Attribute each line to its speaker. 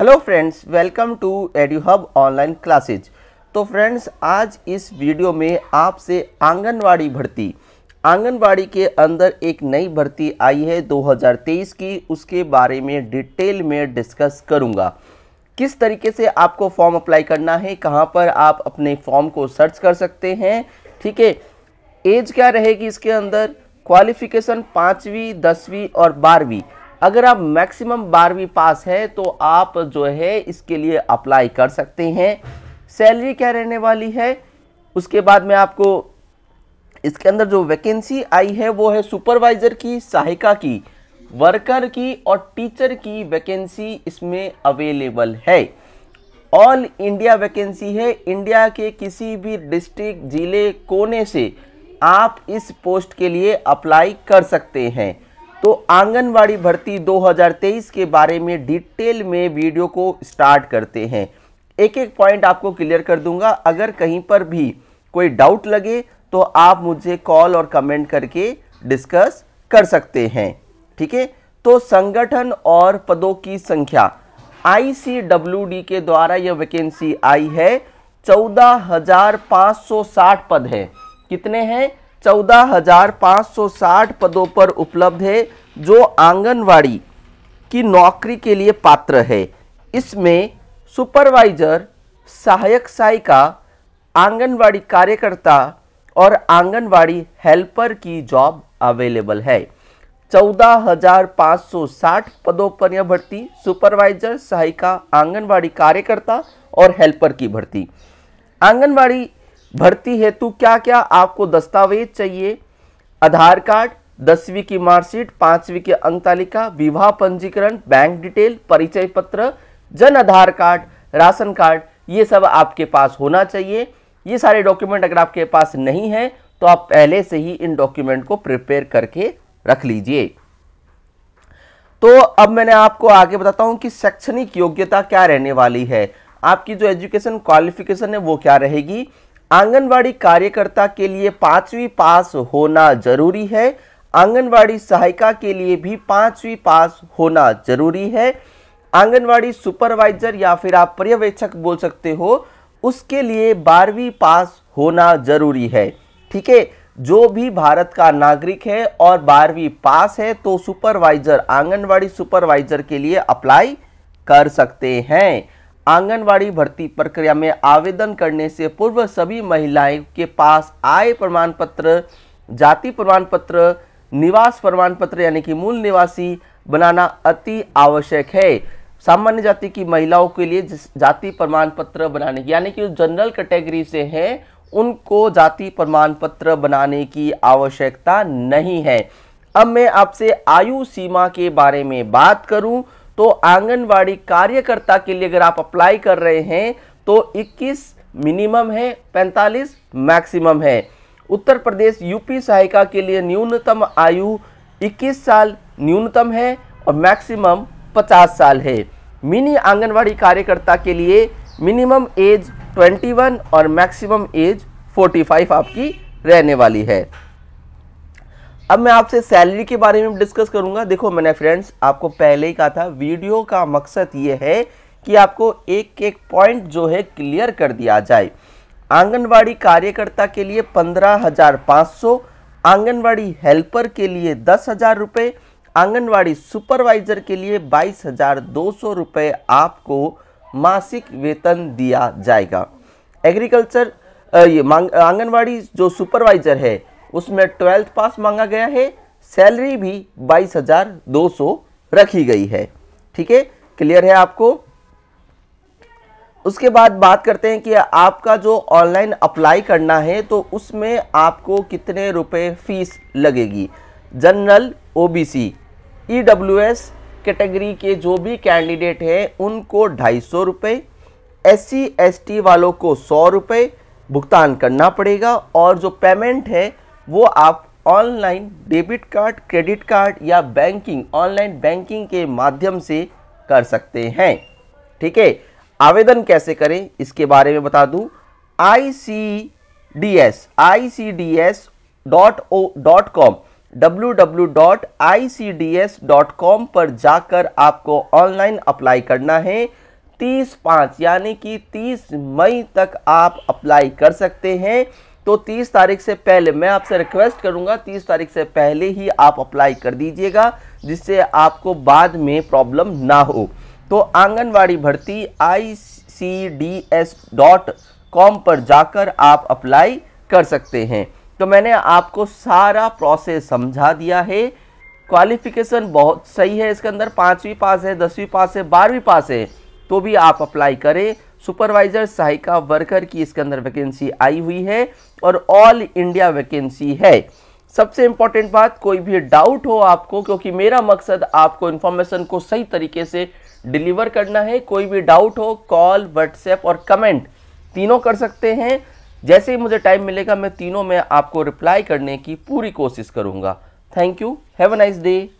Speaker 1: hello friends welcome to hub online classes तो friends आज इस वीडियो में आपसे आंगनवाड़ी भर्ती आंगनवाड़ी के अंदर एक नई भर्ती आई है 2023 की उसके बारे में डिटेल में डिस्कस करूंगा किस तरीके से आपको फॉर्म अप्लाई करना है कहां पर आप अपने फॉर्म को सर्च कर सकते हैं ठीक है एज क्या रहेगी इसके अंदर क्वालिफिकेशन पाँचवीं दसवीं और बारहवीं अगर आप मैक्सिमम बारहवीं पास हैं तो आप जो है इसके लिए अप्लाई कर सकते हैं सैलरी क्या रहने वाली है उसके बाद में आपको इसके अंदर जो वैकेंसी आई है वो है सुपरवाइज़र की सहायिका की वर्कर की और टीचर की वैकेंसी इसमें अवेलेबल है ऑल इंडिया वैकेंसी है इंडिया के किसी भी डिस्ट्रिक्ट ज़िले कोने से आप इस पोस्ट के लिए अप्लाई कर सकते हैं तो आंगनवाड़ी भर्ती 2023 के बारे में डिटेल में वीडियो को स्टार्ट करते हैं एक एक पॉइंट आपको क्लियर कर दूंगा अगर कहीं पर भी कोई डाउट लगे तो आप मुझे कॉल और कमेंट करके डिस्कस कर सकते हैं ठीक है तो संगठन और पदों की संख्या आईसीडब्ल्यूडी के द्वारा यह वैकेंसी आई है 14,560 पद है कितने हैं 14,560 पदों पर उपलब्ध है जो आंगनवाड़ी की नौकरी के लिए पात्र है इसमें सुपरवाइजर सहायक सहायिका आंगनवाड़ी कार्यकर्ता और आंगनवाड़ी हेल्पर की जॉब अवेलेबल है 14,560 पदों पर यह भर्ती सुपरवाइजर सहायिका आंगनवाड़ी कार्यकर्ता और हेल्पर की भर्ती आंगनवाड़ी भर्ती हेतु क्या क्या आपको दस्तावेज चाहिए आधार कार्ड दसवीं की मार्कशीट पांचवी की अंक तालिका विवाह पंजीकरण बैंक डिटेल परिचय पत्र जन आधार कार्ड राशन कार्ड ये सब आपके पास होना चाहिए ये सारे डॉक्यूमेंट अगर आपके पास नहीं है तो आप पहले से ही इन डॉक्यूमेंट को प्रिपेयर करके रख लीजिए तो अब मैंने आपको आगे बताता हूं कि शैक्षणिक योग्यता क्या रहने वाली है आपकी जो एजुकेशन क्वालिफिकेशन है वो क्या रहेगी आंगनवाड़ी कार्यकर्ता के लिए पाँचवीं पास होना जरूरी है आंगनवाड़ी सहायिका के लिए भी पाँचवीं पास होना जरूरी है आंगनवाड़ी सुपरवाइजर या फिर आप पर्यवेक्षक बोल सकते हो उसके लिए बारहवीं पास होना जरूरी है ठीक है जो भी भारत का नागरिक है और बारहवीं पास है तो सुपरवाइजर आंगनवाड़ी सुपरवाइजर के लिए अप्लाई कर सकते हैं आंगनवाड़ी भर्ती प्रक्रिया में आवेदन करने से पूर्व सभी महिलाएं के पास आय प्रमाण पत्र जाति प्रमाण पत्र निवास प्रमाण पत्र यानी कि मूल निवासी बनाना अति आवश्यक है सामान्य जाति की महिलाओं के लिए जाति प्रमाण पत्र बनाने की यानी कि जनरल कैटेगरी से हैं उनको जाति प्रमाण पत्र बनाने की आवश्यकता नहीं है अब मैं आपसे आयु सीमा के बारे में बात करूं तो आंगनवाड़ी कार्यकर्ता के लिए अगर आप अप्लाई कर रहे हैं तो 21 मिनिमम है 45 मैक्सिमम है उत्तर प्रदेश यूपी सहायिका के लिए न्यूनतम आयु 21 साल न्यूनतम है और मैक्सिमम 50 साल है मिनी आंगनवाड़ी कार्यकर्ता के लिए मिनिमम एज 21 और मैक्सिमम एज 45 आपकी रहने वाली है अब मैं आपसे सैलरी के बारे में डिस्कस करूंगा देखो मैंने फ्रेंड्स आपको पहले ही कहा था वीडियो का मकसद ये है कि आपको एक एक पॉइंट जो है क्लियर कर दिया जाए आंगनवाड़ी कार्यकर्ता के लिए पंद्रह हजार पाँच सौ आंगनबाड़ी हेल्पर के लिए दस हज़ार रुपये आंगनबाड़ी सुपरवाइज़र के लिए बाईस हज़ार दो सौ रुपये आपको मासिक वेतन दिया जाएगा एग्रीकल्चर ये आंगनवाड़ी जो सुपरवाइज़र है उसमें ट्वेल्थ पास मांगा गया है सैलरी भी बाईस हजार दो सौ रखी गई है ठीक है क्लियर है आपको उसके बाद बात करते हैं कि आपका जो ऑनलाइन अप्लाई करना है तो उसमें आपको कितने रुपए फीस लगेगी general OBC EWS e category के जो भी कैंडिडेट हैं उनको ढाई सौ रुपये एस सी वालों को सौ रुपये भुगतान करना पड़ेगा और जो पेमेंट है वो आप online debit card credit card या बैंकिंग ऑनलाइन बैंकिंग के माध्यम से कर सकते हैं ठीक है आवेदन कैसे करें इसके बारे में बता दूं I C D S I C D S dot O dot com W W dot I C D S dot com पर जाकर आपको ऑनलाइन अप्लाई करना है तीस पाँच यानी कि तीस मई तक आप अप्लाई कर सकते हैं तो 30 तारीख से पहले मैं आपसे रिक्वेस्ट करूंगा 30 तारीख से पहले ही आप अप्लाई कर दीजिएगा जिससे आपको बाद में प्रॉब्लम ना हो तो आंगनवाड़ी भर्ती I C D S dot com पर जाकर आप अप्लाई कर सकते हैं तो मैंने आपको सारा प्रोसेस समझा दिया है क्वालिफिकेशन बहुत सही है इसके अंदर पाँचवीं पास है दसवीं पास है बारहवीं पास है तो भी आप अप्लाई करें सुपरवाइजर सहायिका वर्कर की इसके अंदर वैकेंसी आई हुई है और ऑल इंडिया वैकेंसी है सबसे इंपॉर्टेंट बात कोई भी डाउट हो आपको क्योंकि मेरा मकसद आपको इन्फॉर्मेशन को सही तरीके से डिलीवर करना है कोई भी डाउट हो कॉल व्हाट्सएप और कमेंट तीनों कर सकते हैं जैसे ही मुझे टाइम मिलेगा मैं तीनों में आपको रिप्लाई करने की पूरी कोशिश करूंगा thank you have a nice day